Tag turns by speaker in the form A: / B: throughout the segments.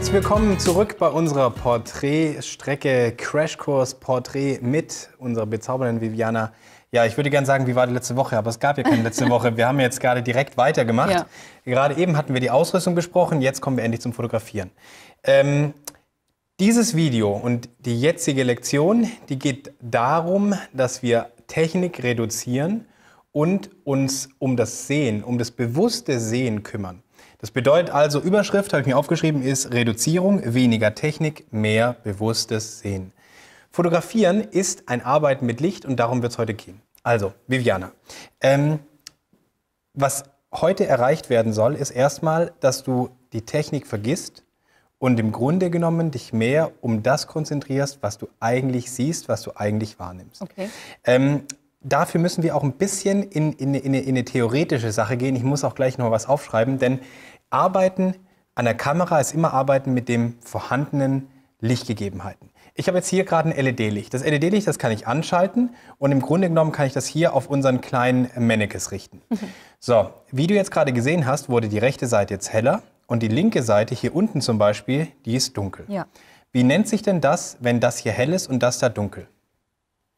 A: herzlich willkommen zurück bei unserer Porträtstrecke Crashkurs Porträt mit unserer bezaubernden Viviana. Ja, ich würde gerne sagen, wie war die letzte Woche, aber es gab ja keine letzte Woche. Wir haben jetzt gerade direkt weitergemacht. Ja. Gerade eben hatten wir die Ausrüstung besprochen, jetzt kommen wir endlich zum Fotografieren. Ähm, dieses Video und die jetzige Lektion, die geht darum, dass wir Technik reduzieren und uns um das Sehen, um das bewusste Sehen kümmern. Das bedeutet also, Überschrift, habe ich mir aufgeschrieben, ist Reduzierung, weniger Technik, mehr bewusstes Sehen. Fotografieren ist ein Arbeiten mit Licht und darum wird es heute gehen. Also, Viviana, ähm, was heute erreicht werden soll, ist erstmal, dass du die Technik vergisst und im Grunde genommen dich mehr um das konzentrierst, was du eigentlich siehst, was du eigentlich wahrnimmst. Okay. Ähm, dafür müssen wir auch ein bisschen in, in, in, in, eine theoretische Sache gehen. Ich muss auch gleich noch was aufschreiben, denn Arbeiten an der Kamera ist immer Arbeiten mit den vorhandenen Lichtgegebenheiten. Ich habe jetzt hier gerade ein LED-Licht. Das LED-Licht, das kann ich anschalten und im Grunde genommen kann ich das hier auf unseren kleinen Mannekes richten. So, wie du jetzt gerade gesehen hast, wurde die rechte Seite jetzt heller und die linke Seite hier unten zum Beispiel, die ist dunkel. Ja. Wie nennt sich denn das, wenn das hier hell ist und das da dunkel?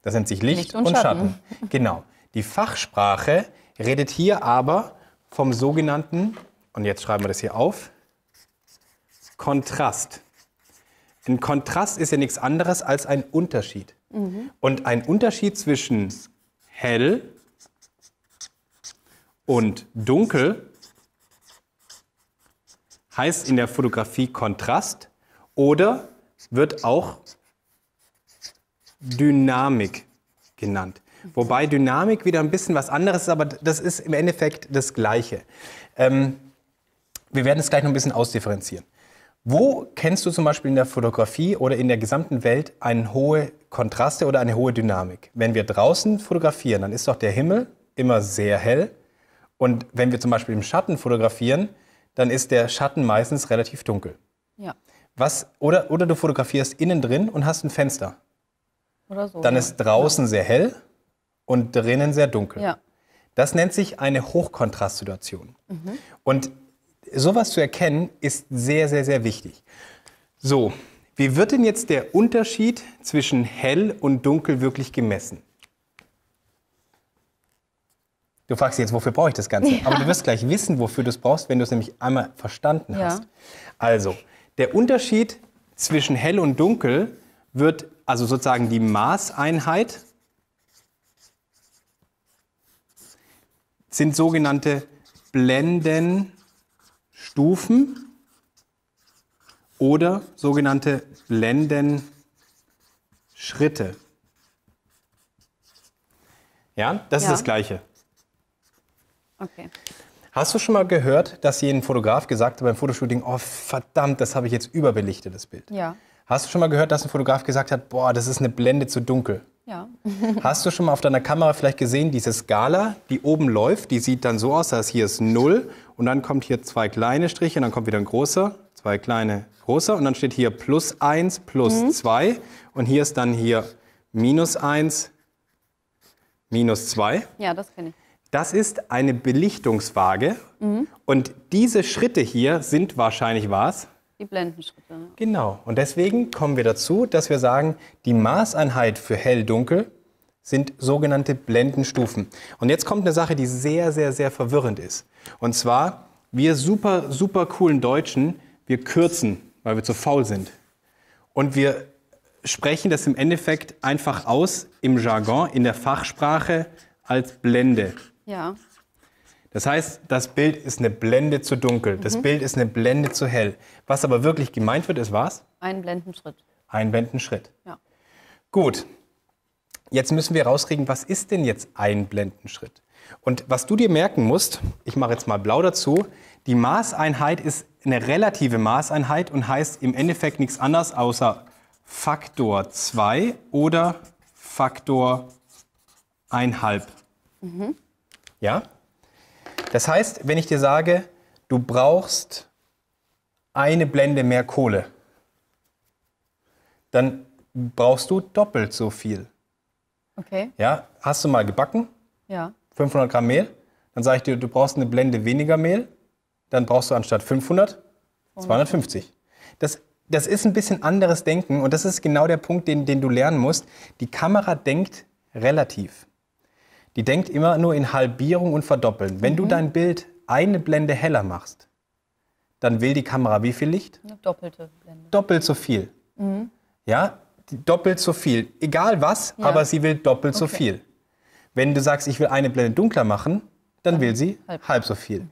A: Das nennt sich Licht, Licht und, und Schatten. Schatten. Genau. Die Fachsprache redet hier aber vom sogenannten, und jetzt schreiben wir das hier auf, Kontrast. Ein Kontrast ist ja nichts anderes als ein Unterschied. Mhm. Und ein Unterschied zwischen hell und dunkel heißt in der Fotografie Kontrast oder wird auch Dynamik genannt. Wobei Dynamik wieder ein bisschen was anderes ist, aber das ist im Endeffekt das Gleiche. Ähm, wir werden es gleich noch ein bisschen ausdifferenzieren. Wo kennst du zum Beispiel in der Fotografie oder in der gesamten Welt eine hohe Kontraste oder eine hohe Dynamik? Wenn wir draußen fotografieren, dann ist doch der Himmel immer sehr hell. Und wenn wir zum Beispiel im Schatten fotografieren, dann ist der Schatten meistens relativ dunkel. Ja. Was, oder, oder du fotografierst innen drin und hast ein Fenster. Oder so. Dann ja. ist draußen ja. sehr hell und drinnen sehr dunkel. Ja. Das nennt sich eine Hochkontrastsituation. Mhm. Und sowas zu erkennen ist sehr, sehr, sehr wichtig. So, wie wird denn jetzt der Unterschied zwischen hell und dunkel wirklich gemessen? Du fragst jetzt, wofür brauche ich das Ganze? Ja. Aber du wirst gleich wissen, wofür du es brauchst, wenn du es nämlich einmal verstanden ja. hast. Also, der Unterschied zwischen hell und dunkel wird also sozusagen die Maßeinheit, sind sogenannte Blendenstufen oder sogenannte Blendenschritte. Ja, das ja. ist das Gleiche. Okay. Hast du schon mal gehört, dass hier Fotograf gesagt hat beim Fotoshooting, oh verdammt, das habe ich jetzt überbelichtet, das Bild? Ja. Hast du schon mal gehört, dass ein Fotograf gesagt hat, boah, das ist eine Blende zu dunkel? Ja. Hast du schon mal auf deiner Kamera vielleicht gesehen, diese Skala, die oben läuft, die sieht dann so aus, dass hier ist 0 und dann kommt hier zwei kleine Striche und dann kommt wieder ein großer, zwei kleine, großer und dann steht hier plus 1, plus mhm. 2 und hier ist dann hier minus 1, minus 2. Ja, das kenne ich. Das ist eine Belichtungswaage mhm. und diese Schritte hier sind wahrscheinlich was? Die Blendenschritte. Genau. Und deswegen kommen wir dazu, dass wir sagen, die Maßeinheit für hell-dunkel sind sogenannte Blendenstufen. Und jetzt kommt eine Sache, die sehr, sehr, sehr verwirrend ist. Und zwar, wir super, super coolen Deutschen, wir kürzen, weil wir zu faul sind. Und wir sprechen das im Endeffekt einfach aus im Jargon, in der Fachsprache als Blende. Ja. Das heißt, das Bild ist eine Blende zu dunkel, das mhm. Bild ist eine Blende zu hell. Was aber wirklich gemeint wird, ist was? Ein Blendenschritt. Ein Blendenschritt. Ja. Gut. Jetzt müssen wir rauskriegen, was ist denn jetzt ein Blendenschritt? Und was du dir merken musst, ich mache jetzt mal blau dazu, die Maßeinheit ist eine relative Maßeinheit und heißt im Endeffekt nichts anderes außer Faktor 2 oder Faktor 1,5. Mhm. Ja? Das heißt, wenn ich dir sage, du brauchst eine Blende mehr Kohle, dann brauchst du doppelt so viel. Okay. Ja, hast du mal gebacken? Ja. 500 Gramm Mehl. Dann sage ich dir, du brauchst eine Blende weniger Mehl. Dann brauchst du anstatt 500 250. Das, das ist ein bisschen anderes Denken und das ist genau der Punkt, den, den du lernen musst. Die Kamera denkt relativ die denkt immer nur in Halbierung und Verdoppeln. Wenn mhm. du dein Bild eine Blende heller machst, dann will die Kamera wie viel Licht? Eine doppelte Blende. Doppelt so viel. Mhm. Ja, doppelt so viel. Egal was, ja. aber sie will doppelt okay. so viel. Wenn du sagst, ich will eine Blende dunkler machen, dann, dann will sie halb, halb so viel. Mhm.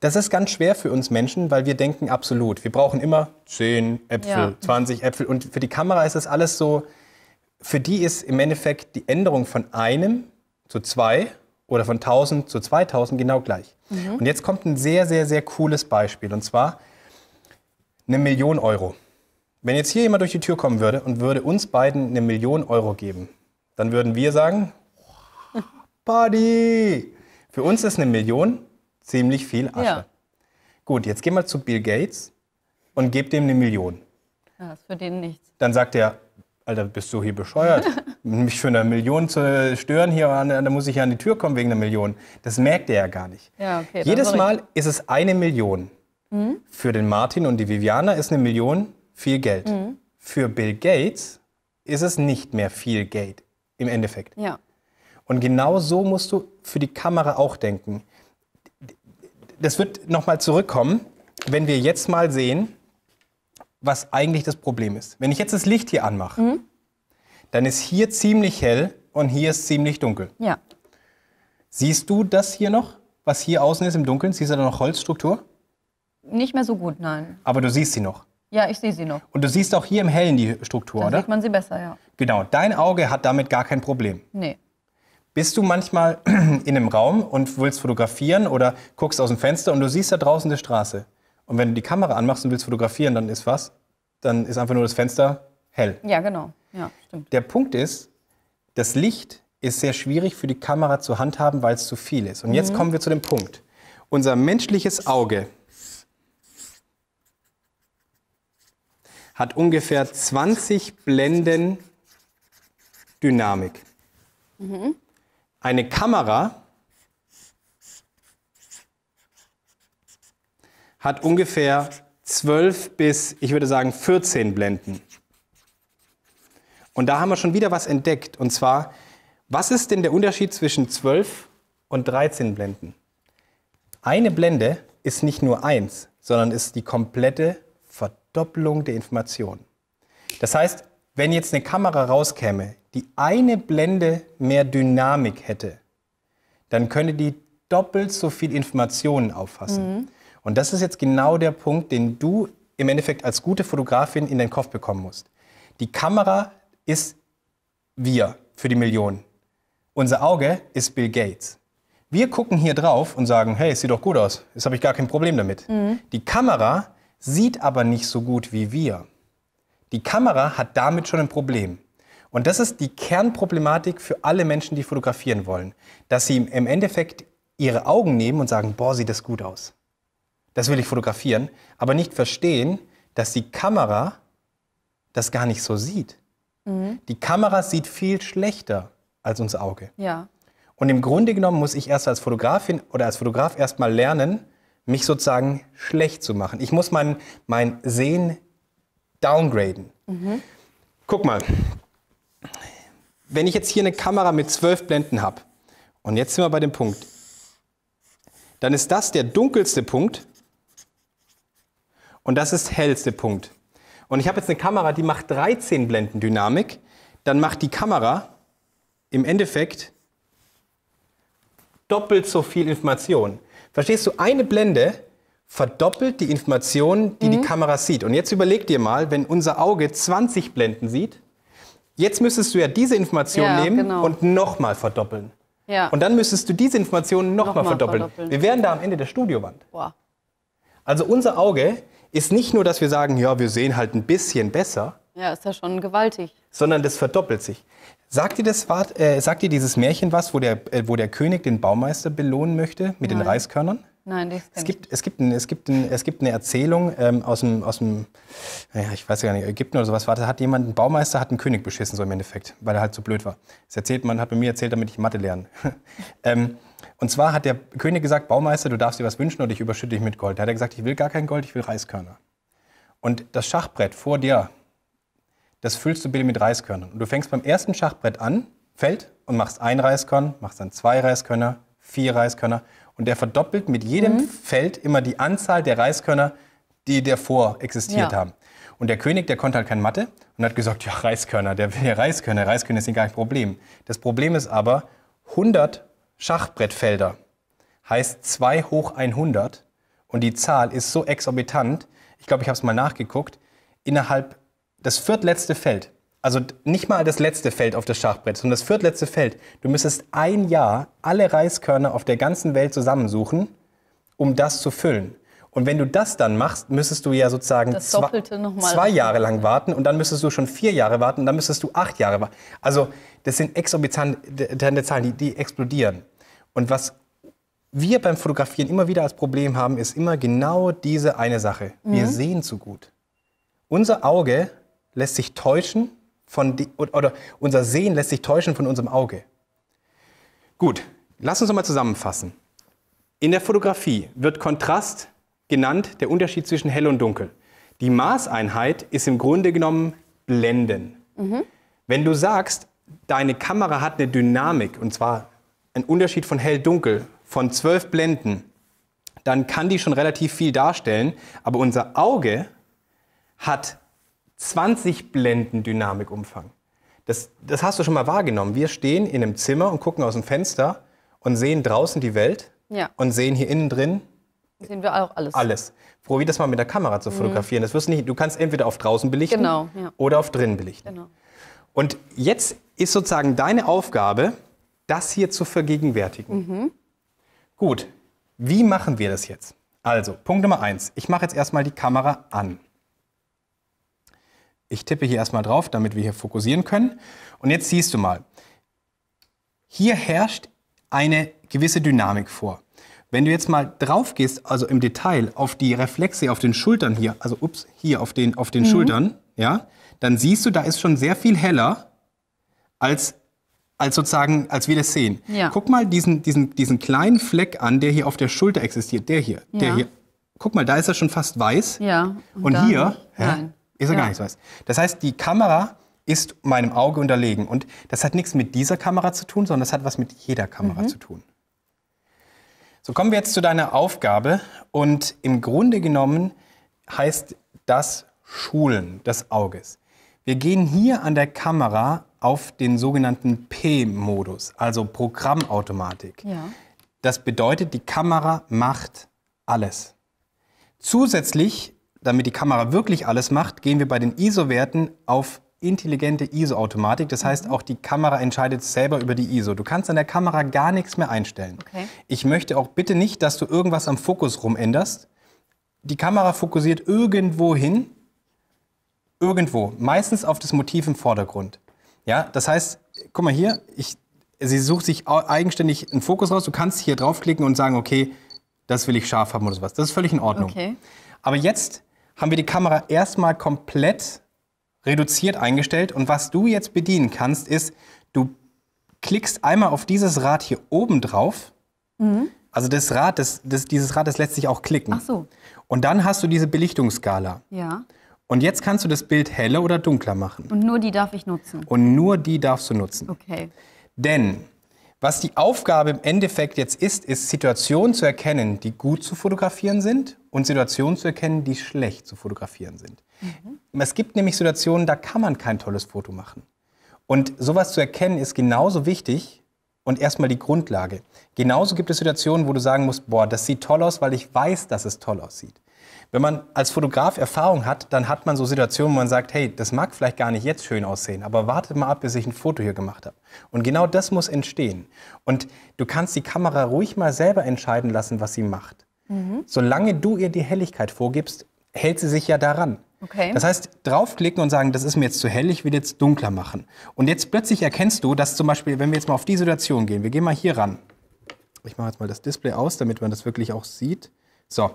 A: Das ist ganz schwer für uns Menschen, weil wir denken absolut. Wir brauchen immer 10 Äpfel, ja. 20 Äpfel. Und für die Kamera ist das alles so, für die ist im Endeffekt die Änderung von einem zu 2 oder von 1000 zu 2000 genau gleich. Mhm. Und jetzt kommt ein sehr, sehr, sehr cooles Beispiel und zwar eine Million Euro. Wenn jetzt hier jemand durch die Tür kommen würde und würde uns beiden eine Million Euro geben, dann würden wir sagen, Party! Für uns ist eine Million ziemlich viel Asche. Ja. Gut, jetzt geh mal zu Bill Gates und gib dem eine Million. das ist für den nichts. Dann sagt er, Alter, bist du hier bescheuert? Mich für eine Million zu stören hier, da muss ich ja an die Tür kommen wegen einer Million. Das merkt er ja gar nicht. Ja, okay, Jedes Mal ist es eine Million. Mhm. Für den Martin und die Viviana ist eine Million viel Geld. Mhm. Für Bill Gates ist es nicht mehr viel Geld im Endeffekt. Ja. Und genau so musst du für die Kamera auch denken. Das wird nochmal zurückkommen, wenn wir jetzt mal sehen, was eigentlich das Problem ist. Wenn ich jetzt das Licht hier anmache, mhm. dann ist hier ziemlich hell und hier ist ziemlich dunkel. Ja. Siehst du das hier noch, was hier außen ist im Dunkeln? Siehst du da noch Holzstruktur? Nicht mehr so gut, nein. Aber du siehst sie noch. Ja, ich sehe sie noch. Und du siehst auch hier im Hellen die Struktur, Dann oder? sieht man sie besser, ja. Genau, dein Auge hat damit gar kein Problem. Nee. Bist du manchmal in einem Raum und willst fotografieren oder guckst aus dem Fenster und du siehst da draußen die Straße? Und wenn du die Kamera anmachst und willst fotografieren, dann ist was? Dann ist einfach nur das Fenster hell. Ja, genau. Ja, stimmt. Der Punkt ist, das Licht ist sehr schwierig für die Kamera zu handhaben, weil es zu viel ist. Und mhm. jetzt kommen wir zu dem Punkt. Unser menschliches Auge hat ungefähr 20 Blenden Dynamik. Mhm. Eine Kamera hat ungefähr 12 bis, ich würde sagen, 14 Blenden. Und da haben wir schon wieder was entdeckt. Und zwar, was ist denn der Unterschied zwischen 12 und 13 Blenden? Eine Blende ist nicht nur eins, sondern ist die komplette Verdopplung der Information. Das heißt, wenn jetzt eine Kamera rauskäme, die eine Blende mehr Dynamik hätte, dann könnte die doppelt so viel Informationen auffassen. Mhm. Und das ist jetzt genau der Punkt, den du im Endeffekt als gute Fotografin in den Kopf bekommen musst. Die Kamera ist wir für die Millionen. Unser Auge ist Bill Gates. Wir gucken hier drauf und sagen, hey, es sieht doch gut aus. Jetzt habe ich gar kein Problem damit. Mhm. Die Kamera sieht aber nicht so gut wie wir. Die Kamera hat damit schon ein Problem. Und das ist die Kernproblematik für alle Menschen, die fotografieren wollen, dass sie im Endeffekt ihre Augen nehmen und sagen, boah, sieht das gut aus das will ich fotografieren, aber nicht verstehen, dass die Kamera das gar nicht so sieht. Mhm. Die Kamera sieht viel schlechter als unser Auge. Ja. Und im Grunde genommen muss ich erst als Fotografin oder als Fotograf erstmal lernen, mich sozusagen schlecht zu machen. Ich muss mein, mein Sehen downgraden. Mhm. Guck mal, wenn ich jetzt hier eine Kamera mit zwölf Blenden habe, und jetzt sind wir bei dem Punkt, dann ist das der dunkelste Punkt und das ist hellste Punkt. Und ich habe jetzt eine Kamera, die macht 13 Blenden Dynamik. Dann macht die Kamera im Endeffekt doppelt so viel Information. Verstehst du, eine Blende verdoppelt die Information, die mhm. die Kamera sieht. Und jetzt überleg dir mal, wenn unser Auge 20 Blenden sieht, jetzt müsstest du ja diese Information ja, nehmen genau. und nochmal verdoppeln. Ja. Und dann müsstest du diese Information nochmal noch verdoppeln. verdoppeln. Wir wären da am Ende der Studiowand. Boah. Also unser Auge ist nicht nur, dass wir sagen, ja, wir sehen halt ein bisschen besser. Ja, ist ja schon gewaltig. Sondern das verdoppelt sich. Sagt dir, das, äh, sagt dir dieses Märchen was, wo der, äh, wo der König den Baumeister belohnen möchte mit Nein. den Reiskörnern? Nein, das es gibt, es gibt, ein, es, gibt ein, es gibt eine Erzählung ähm, aus dem, aus dem naja, ich weiß gar nicht, Ägypten oder sowas. War, da hat jemand, ein Baumeister hat einen König beschissen, so im Endeffekt, weil er halt so blöd war. Das erzählt man, hat bei mir erzählt, damit ich Mathe lerne. ähm, und zwar hat der König gesagt, Baumeister, du darfst dir was wünschen oder ich überschütte dich mit Gold. Da hat er gesagt, ich will gar kein Gold, ich will Reiskörner. Und das Schachbrett vor dir, das füllst du bitte mit Reiskörnern. Und du fängst beim ersten Schachbrett an, fällt und machst ein Reiskorn, machst dann zwei Reiskörner, vier Reiskörner. Und der verdoppelt mit jedem mhm. Feld immer die Anzahl der Reiskörner, die davor existiert ja. haben. Und der König, der konnte halt kein Mathe und hat gesagt, ja, Reiskörner, der will ja Reiskörner, Reiskörner sind gar kein Problem. Das Problem ist aber, 100 Schachbrettfelder heißt 2 hoch 100 und die Zahl ist so exorbitant, ich glaube, ich habe es mal nachgeguckt, innerhalb das viertletzte Feld, also nicht mal das letzte Feld auf das Schachbrett, sondern das viertletzte Feld. Du müsstest ein Jahr alle Reiskörner auf der ganzen Welt zusammensuchen, um das zu füllen. Und wenn du das dann machst, müsstest du ja sozusagen zwei, zwei Jahre lang warten und dann müsstest du schon vier Jahre warten und dann müsstest du acht Jahre warten. Also das sind exorbitante Zahlen, die, die explodieren. Und was wir beim Fotografieren immer wieder als Problem haben, ist immer genau diese eine Sache. Mhm. Wir sehen zu gut. Unser Auge lässt sich täuschen von die, oder unser Sehen lässt sich täuschen von unserem Auge. Gut, lass uns nochmal zusammenfassen. In der Fotografie wird Kontrast genannt der Unterschied zwischen hell und dunkel. Die Maßeinheit ist im Grunde genommen Blenden. Mhm. Wenn du sagst, deine Kamera hat eine Dynamik, und zwar ein Unterschied von hell-dunkel von zwölf Blenden, dann kann die schon relativ viel darstellen. Aber unser Auge hat 20 Blenden Dynamikumfang. Das, das hast du schon mal wahrgenommen. Wir stehen in einem Zimmer und gucken aus dem Fenster und sehen draußen die Welt ja. und sehen hier innen drin sehen wir auch alles. Alles. Probier das mal mit der Kamera zu mhm. fotografieren. Mhm. Das wirst du nicht. Du kannst entweder auf draußen belichten genau, ja. oder auf drinnen belichten. Genau. Und jetzt ist sozusagen deine Aufgabe, das hier zu vergegenwärtigen. Mhm. Gut, wie machen wir das jetzt? Also, Punkt Nummer eins. Ich mache jetzt erstmal die Kamera an. Ich tippe hier erstmal drauf, damit wir hier fokussieren können. Und jetzt siehst du mal, hier herrscht eine gewisse Dynamik vor. Wenn du jetzt mal drauf gehst, also im Detail, auf die Reflexe auf den Schultern hier, also ups, hier auf den, auf den mhm. Schultern, ja, dann siehst du, da ist schon sehr viel heller als als sozusagen, als wir das sehen. Ja. Guck mal diesen, diesen, diesen kleinen Fleck an, der hier auf der Schulter existiert. Der hier, ja. der hier. Guck mal, da ist er schon fast weiß. Ja. Und, und hier hä, ist er gar nicht weiß. Das heißt, die Kamera ist meinem Auge unterlegen. Und das hat nichts mit dieser Kamera zu tun, sondern das hat was mit jeder Kamera mhm. zu tun. So kommen wir jetzt zu deiner Aufgabe. Und im Grunde genommen heißt das Schulen des Auges. Wir gehen hier an der Kamera auf den sogenannten P-Modus, also Programmautomatik. Ja. Das bedeutet, die Kamera macht alles. Zusätzlich, damit die Kamera wirklich alles macht, gehen wir bei den ISO-Werten auf intelligente ISO-Automatik. Das heißt, mhm. auch die Kamera entscheidet selber über die ISO. Du kannst an der Kamera gar nichts mehr einstellen. Okay. Ich möchte auch bitte nicht, dass du irgendwas am Fokus rumänderst. Die Kamera fokussiert irgendwo hin, irgendwo, meistens auf das Motiv im Vordergrund. Ja, das heißt, guck mal hier, ich, sie sucht sich eigenständig einen Fokus raus. Du kannst hier draufklicken und sagen, okay, das will ich scharf haben oder sowas. Das ist völlig in Ordnung. Okay. Aber jetzt haben wir die Kamera erstmal komplett reduziert eingestellt. Und was du jetzt bedienen kannst, ist, du klickst einmal auf dieses Rad hier oben drauf. Mhm. Also das Rad, das, das, dieses Rad, das lässt sich auch klicken. Ach so. Und dann hast du diese Belichtungsskala. Ja. Und jetzt kannst du das Bild heller oder dunkler machen. Und nur die darf ich nutzen. Und nur die darfst du nutzen. Okay. Denn was die Aufgabe im Endeffekt jetzt ist, ist Situationen zu erkennen, die gut zu fotografieren sind und Situationen zu erkennen, die schlecht zu fotografieren sind. Mhm. Es gibt nämlich Situationen, da kann man kein tolles Foto machen. Und sowas zu erkennen ist genauso wichtig und erstmal die Grundlage. Genauso gibt es Situationen, wo du sagen musst, boah, das sieht toll aus, weil ich weiß, dass es toll aussieht. Wenn man als Fotograf Erfahrung hat, dann hat man so Situationen, wo man sagt, hey, das mag vielleicht gar nicht jetzt schön aussehen, aber wartet mal ab, bis ich ein Foto hier gemacht habe. Und genau das muss entstehen. Und du kannst die Kamera ruhig mal selber entscheiden lassen, was sie macht. Mhm. Solange du ihr die Helligkeit vorgibst, hält sie sich ja daran. Okay. Das heißt, draufklicken und sagen, das ist mir jetzt zu hell, ich will jetzt dunkler machen. Und jetzt plötzlich erkennst du, dass zum Beispiel, wenn wir jetzt mal auf die Situation gehen, wir gehen mal hier ran. Ich mache jetzt mal das Display aus, damit man das wirklich auch sieht. So,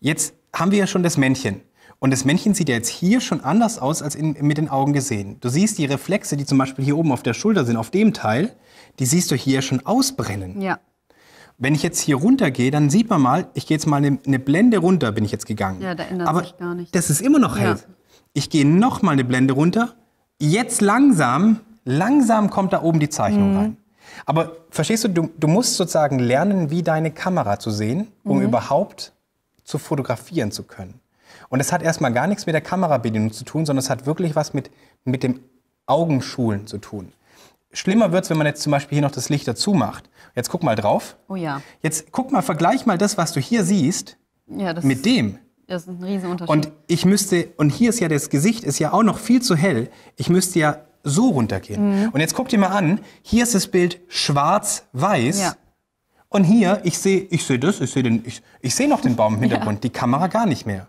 A: Jetzt haben wir ja schon das Männchen. Und das Männchen sieht ja jetzt hier schon anders aus, als in, mit den Augen gesehen. Du siehst die Reflexe, die zum Beispiel hier oben auf der Schulter sind, auf dem Teil, die siehst du hier schon ausbrennen. Ja. Wenn ich jetzt hier runtergehe, dann sieht man mal, ich gehe jetzt mal eine, eine Blende runter, bin ich jetzt gegangen. Ja, da ändert Aber sich gar nichts. Das ist immer noch hell. Ja. Ich gehe noch mal eine Blende runter. Jetzt langsam, langsam kommt da oben die Zeichnung mhm. rein. Aber verstehst du, du, du, musst sozusagen lernen, wie deine Kamera zu sehen, um mhm. überhaupt zu fotografieren zu können. Und es hat erstmal gar nichts mit der Kamerabedienung zu tun, sondern es hat wirklich was mit, mit dem Augenschulen zu tun. Schlimmer wird es, wenn man jetzt zum Beispiel hier noch das Licht dazu macht. Jetzt guck mal drauf. Oh ja. Jetzt guck mal, vergleich mal das, was du hier siehst, ja, mit dem. Das ist ein Riesenunterschied. Und ich müsste, und hier ist ja das Gesicht, ist ja auch noch viel zu hell. Ich müsste ja so runtergehen. Mhm. Und jetzt guck dir mal an, hier ist das Bild schwarz-weiß. Ja. Und hier, ich sehe ich seh das, ich sehe ich, ich seh noch den Baum im Hintergrund, ja. die Kamera gar nicht mehr.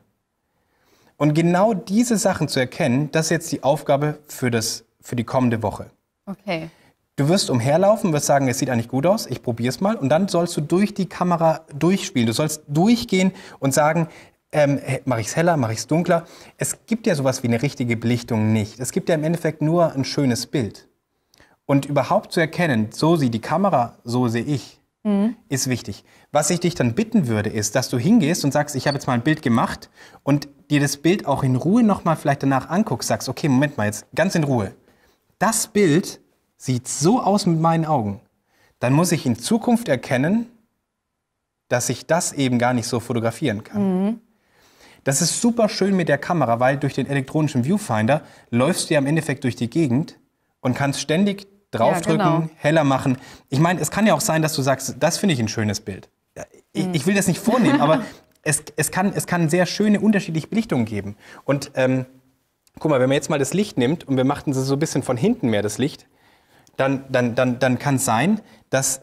A: Und genau diese Sachen zu erkennen, das ist jetzt die Aufgabe für, das, für die kommende Woche. Okay. Du wirst umherlaufen, wirst sagen, es sieht eigentlich gut aus, ich probiere es mal. Und dann sollst du durch die Kamera durchspielen. Du sollst durchgehen und sagen, ähm, mache ich es heller, mache ich es dunkler. Es gibt ja sowas wie eine richtige Belichtung nicht. Es gibt ja im Endeffekt nur ein schönes Bild. Und überhaupt zu erkennen, so sieht die Kamera, so sehe ich, Mhm. Ist wichtig. Was ich dich dann bitten würde, ist, dass du hingehst und sagst, ich habe jetzt mal ein Bild gemacht und dir das Bild auch in Ruhe nochmal vielleicht danach anguckst, sagst, okay, Moment mal, jetzt ganz in Ruhe. Das Bild sieht so aus mit meinen Augen. Dann muss ich in Zukunft erkennen, dass ich das eben gar nicht so fotografieren kann. Mhm. Das ist super schön mit der Kamera, weil durch den elektronischen Viewfinder läufst du ja im Endeffekt durch die Gegend und kannst ständig draufdrücken, ja, genau. heller machen. Ich meine, es kann ja auch sein, dass du sagst, das finde ich ein schönes Bild. Ich, mhm. ich will das nicht vornehmen, aber es, es, kann, es kann sehr schöne unterschiedliche Belichtungen geben. Und ähm, guck mal, wenn man jetzt mal das Licht nimmt und wir machten so ein bisschen von hinten mehr das Licht, dann, dann, dann, dann kann es sein, dass,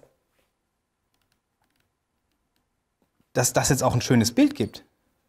A: dass das jetzt auch ein schönes Bild gibt.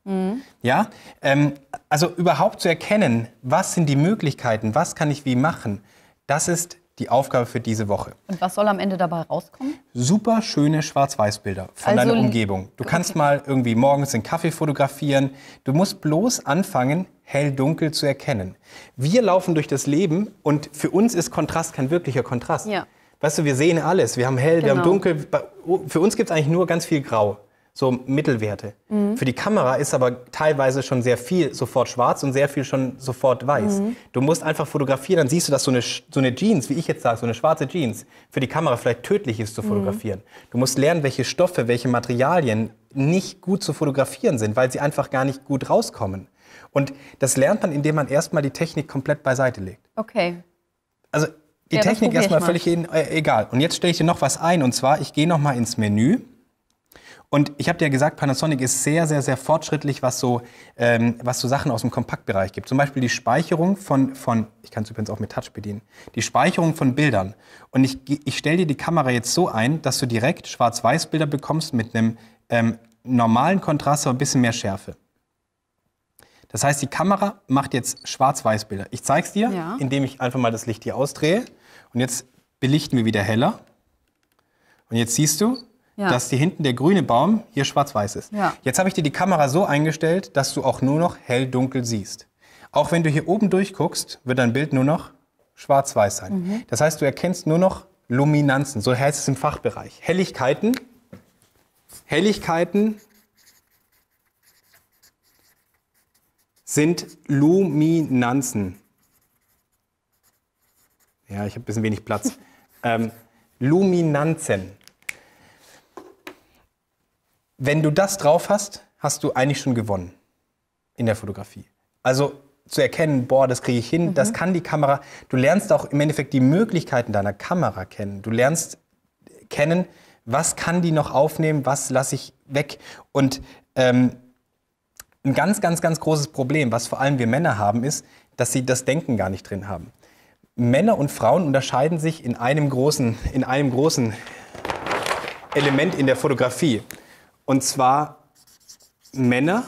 A: Mhm. Ja, ähm, also überhaupt zu erkennen, was sind die Möglichkeiten, was kann ich wie machen, das ist die Aufgabe für diese Woche. Und was soll am Ende dabei rauskommen? Super schöne Schwarz-Weiß-Bilder von also, deiner Umgebung. Du okay. kannst mal irgendwie morgens den Kaffee fotografieren. Du musst bloß anfangen, hell-dunkel zu erkennen. Wir laufen durch das Leben und für uns ist Kontrast kein wirklicher Kontrast. Ja. Weißt du, wir sehen alles. Wir haben hell, genau. wir haben genau. dunkel. Für uns gibt es eigentlich nur ganz viel Grau so Mittelwerte. Mhm. Für die Kamera ist aber teilweise schon sehr viel sofort schwarz und sehr viel schon sofort weiß. Mhm. Du musst einfach fotografieren, dann siehst du, dass so eine, so eine Jeans, wie ich jetzt sage, so eine schwarze Jeans, für die Kamera vielleicht tödlich ist zu mhm. fotografieren. Mhm. Du musst lernen, welche Stoffe, welche Materialien nicht gut zu fotografieren sind, weil sie einfach gar nicht gut rauskommen. Und das lernt man, indem man erstmal die Technik komplett beiseite legt. Okay. Also die ja, Technik erstmal völlig äh, egal. Und jetzt stelle ich dir noch was ein, und zwar, ich gehe nochmal ins Menü und ich habe dir ja gesagt, Panasonic ist sehr, sehr, sehr fortschrittlich, was so, ähm, was so Sachen aus dem Kompaktbereich gibt. Zum Beispiel die Speicherung von, von ich kann es übrigens auch mit Touch bedienen, die Speicherung von Bildern. Und ich, ich stelle dir die Kamera jetzt so ein, dass du direkt Schwarz-Weiß-Bilder bekommst mit einem ähm, normalen Kontrast, aber ein bisschen mehr Schärfe. Das heißt, die Kamera macht jetzt Schwarz-Weiß-Bilder. Ich zeige es dir, ja. indem ich einfach mal das Licht hier ausdrehe. Und jetzt belichten wir wieder heller. Und jetzt siehst du, ja. dass hier hinten der grüne Baum hier schwarz-weiß ist. Ja. Jetzt habe ich dir die Kamera so eingestellt, dass du auch nur noch hell-dunkel siehst. Auch wenn du hier oben durchguckst, wird dein Bild nur noch schwarz-weiß sein. Mhm. Das heißt, du erkennst nur noch Luminanzen, so heißt es im Fachbereich. Helligkeiten, Helligkeiten sind Luminanzen. Ja, ich habe ein bisschen wenig Platz. ähm, Luminanzen. Wenn du das drauf hast, hast du eigentlich schon gewonnen in der Fotografie. Also zu erkennen, boah, das kriege ich hin, mhm. das kann die Kamera. Du lernst auch im Endeffekt die Möglichkeiten deiner Kamera kennen. Du lernst kennen, was kann die noch aufnehmen, was lasse ich weg. Und ähm, ein ganz, ganz, ganz großes Problem, was vor allem wir Männer haben, ist, dass sie das Denken gar nicht drin haben. Männer und Frauen unterscheiden sich in einem großen, in einem großen Element in der Fotografie. Und zwar Männer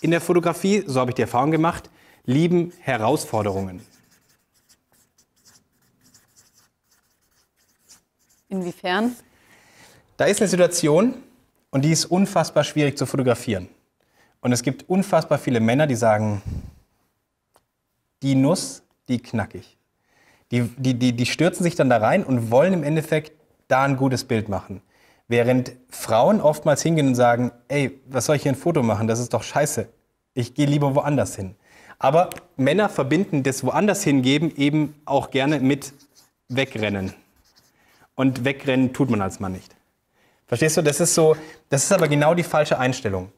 A: in der Fotografie, so habe ich die Erfahrung gemacht, lieben Herausforderungen. Inwiefern? Da ist eine Situation und die ist unfassbar schwierig zu fotografieren. Und es gibt unfassbar viele Männer, die sagen, die Nuss, die knackig. Die, die, die, die stürzen sich dann da rein und wollen im Endeffekt da ein gutes Bild machen. Während Frauen oftmals hingehen und sagen, ey, was soll ich hier ein Foto machen? Das ist doch scheiße. Ich gehe lieber woanders hin. Aber Männer verbinden das woanders hingeben eben auch gerne mit wegrennen. Und wegrennen tut man als Mann nicht. Verstehst du? Das ist so, das ist aber genau die falsche Einstellung.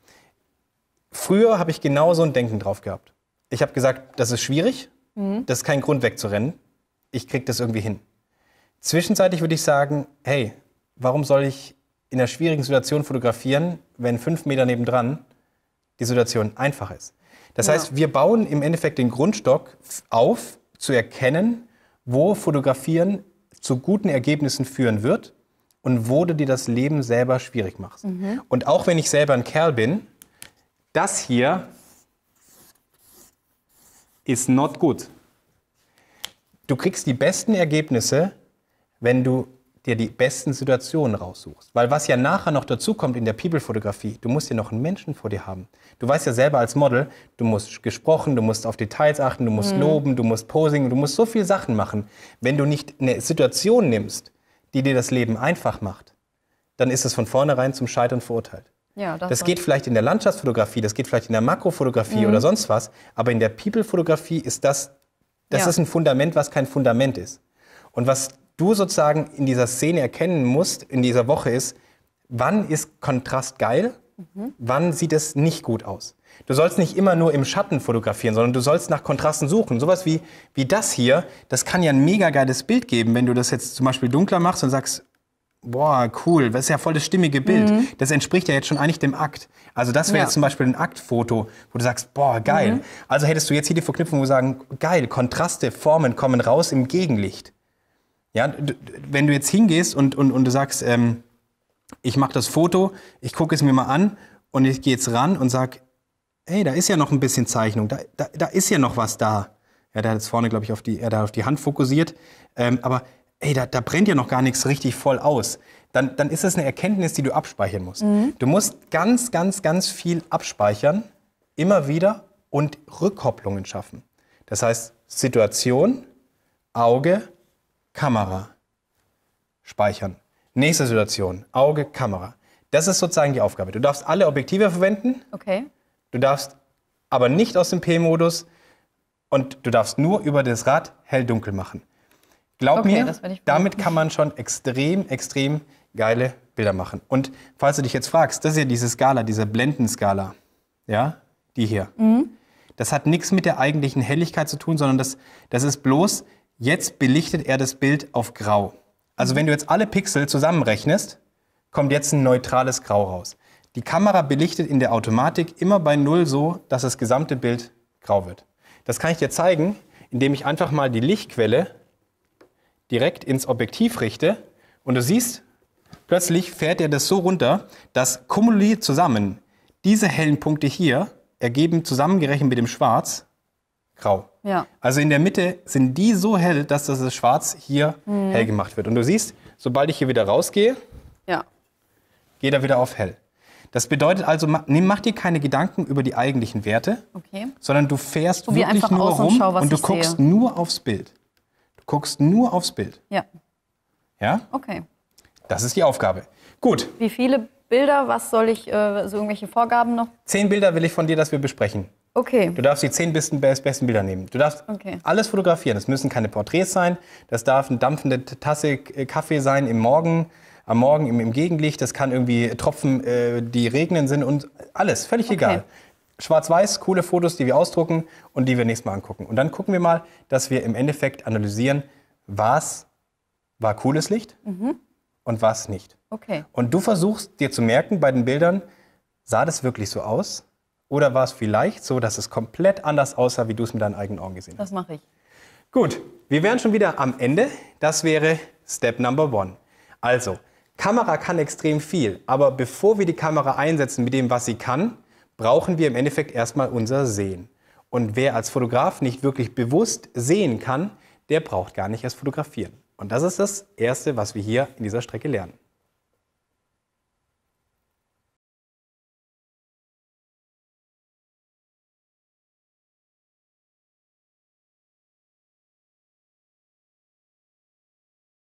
A: Früher habe ich genau so ein Denken drauf gehabt. Ich habe gesagt, das ist schwierig, mhm. das ist kein Grund wegzurennen. Ich kriege das irgendwie hin. Zwischenzeitlich würde ich sagen, hey, warum soll ich in einer schwierigen Situation fotografieren, wenn fünf Meter nebendran die Situation einfach ist? Das ja. heißt, wir bauen im Endeffekt den Grundstock auf, zu erkennen, wo Fotografieren zu guten Ergebnissen führen wird und wo du dir das Leben selber schwierig machst. Mhm. Und auch wenn ich selber ein Kerl bin, das hier ist not gut. Du kriegst die besten Ergebnisse, wenn du dir die besten Situationen raussuchst. Weil was ja nachher noch dazukommt in der People-Fotografie, du musst ja noch einen Menschen vor dir haben. Du weißt ja selber als Model, du musst gesprochen, du musst auf Details achten, du musst mhm. loben, du musst posing, du musst so viele Sachen machen. Wenn du nicht eine Situation nimmst, die dir das Leben einfach macht, dann ist es von vornherein zum Scheitern verurteilt. Ja, das, das geht vielleicht in der Landschaftsfotografie, das geht vielleicht in der Makrofotografie mhm. oder sonst was, aber in der People-Fotografie ist das, das ja. ist ein Fundament, was kein Fundament ist. Und was du sozusagen in dieser Szene erkennen musst, in dieser Woche ist, wann ist Kontrast geil, mhm. wann sieht es nicht gut aus. Du sollst nicht immer nur im Schatten fotografieren, sondern du sollst nach Kontrasten suchen. Sowas wie, wie das hier, das kann ja ein mega geiles Bild geben, wenn du das jetzt zum Beispiel dunkler machst und sagst, boah, cool, das ist ja voll das stimmige Bild. Mhm. Das entspricht ja jetzt schon eigentlich dem Akt. Also das wäre ja. jetzt zum Beispiel ein Aktfoto, wo du sagst, boah, geil. Mhm. Also hättest du jetzt hier die Verknüpfung, wo wir sagen, geil, Kontraste, Formen kommen raus im Gegenlicht. Ja, wenn du jetzt hingehst und, und, und du sagst, ähm, ich mache das Foto, ich gucke es mir mal an und ich gehe jetzt ran und sage, hey, da ist ja noch ein bisschen Zeichnung, da, da, da ist ja noch was da. Ja, der hat jetzt vorne, glaube ich, auf die, er hat auf die Hand fokussiert. Ähm, aber hey, da, da, brennt ja noch gar nichts richtig voll aus. Dann, dann ist das eine Erkenntnis, die du abspeichern musst. Mhm. Du musst ganz, ganz, ganz viel abspeichern, immer wieder und Rückkopplungen schaffen. Das heißt, Situation, Auge, Kamera. Speichern. Nächste Situation. Auge, Kamera. Das ist sozusagen die Aufgabe. Du darfst alle Objektive verwenden. Okay. Du darfst aber nicht aus dem P-Modus und du darfst nur über das Rad hell-dunkel machen. Glaub okay, mir, damit kann man schon extrem, extrem geile Bilder machen. Und falls du dich jetzt fragst, das ist ja diese Skala, diese Blendenskala, ja, die hier. Mhm. Das hat nichts mit der eigentlichen Helligkeit zu tun, sondern das, das ist bloß Jetzt belichtet er das Bild auf grau. Also wenn du jetzt alle Pixel zusammenrechnest, kommt jetzt ein neutrales Grau raus. Die Kamera belichtet in der Automatik immer bei Null so, dass das gesamte Bild grau wird. Das kann ich dir zeigen, indem ich einfach mal die Lichtquelle direkt ins Objektiv richte und du siehst, plötzlich fährt er das so runter, dass kumuliert zusammen diese hellen Punkte hier ergeben zusammengerechnet mit dem Schwarz grau. Ja. Also in der Mitte sind die so hell, dass das Schwarz hier mhm. hell gemacht wird. Und du siehst, sobald ich hier wieder rausgehe, ja. geht er wieder auf hell. Das bedeutet also, mach, dir keine Gedanken über die eigentlichen Werte, okay. sondern du fährst Probier wirklich nur rum und, schau, und du guckst sehe. nur aufs Bild. Du guckst nur aufs Bild. Ja. Ja? Okay. Das ist die Aufgabe. Gut. Wie viele Bilder? Was soll ich, äh, so irgendwelche Vorgaben noch? Zehn Bilder will ich von dir, dass wir besprechen. Okay. Du darfst die zehn besten, besten Bilder nehmen. Du darfst okay. alles fotografieren. Es müssen keine Porträts sein. Das darf eine dampfende Tasse äh, Kaffee sein im Morgen, am Morgen im, im Gegenlicht. Das kann irgendwie Tropfen, äh, die regnen sind und alles. Völlig okay. egal. Schwarz-Weiß, coole Fotos, die wir ausdrucken und die wir nächstes Mal angucken. Und dann gucken wir mal, dass wir im Endeffekt analysieren, was war cooles Licht mhm. und was nicht. Okay. Und du versuchst dir zu merken bei den Bildern, sah das wirklich so aus? Oder war es vielleicht so, dass es komplett anders aussah, wie du es mit deinen eigenen Augen gesehen hast? Das mache ich. Gut, wir wären schon wieder am Ende. Das wäre Step Number One. Also, Kamera kann extrem viel, aber bevor wir die Kamera einsetzen mit dem, was sie kann, brauchen wir im Endeffekt erstmal unser Sehen. Und wer als Fotograf nicht wirklich bewusst sehen kann, der braucht gar nicht erst fotografieren. Und das ist das Erste, was wir hier in dieser Strecke lernen.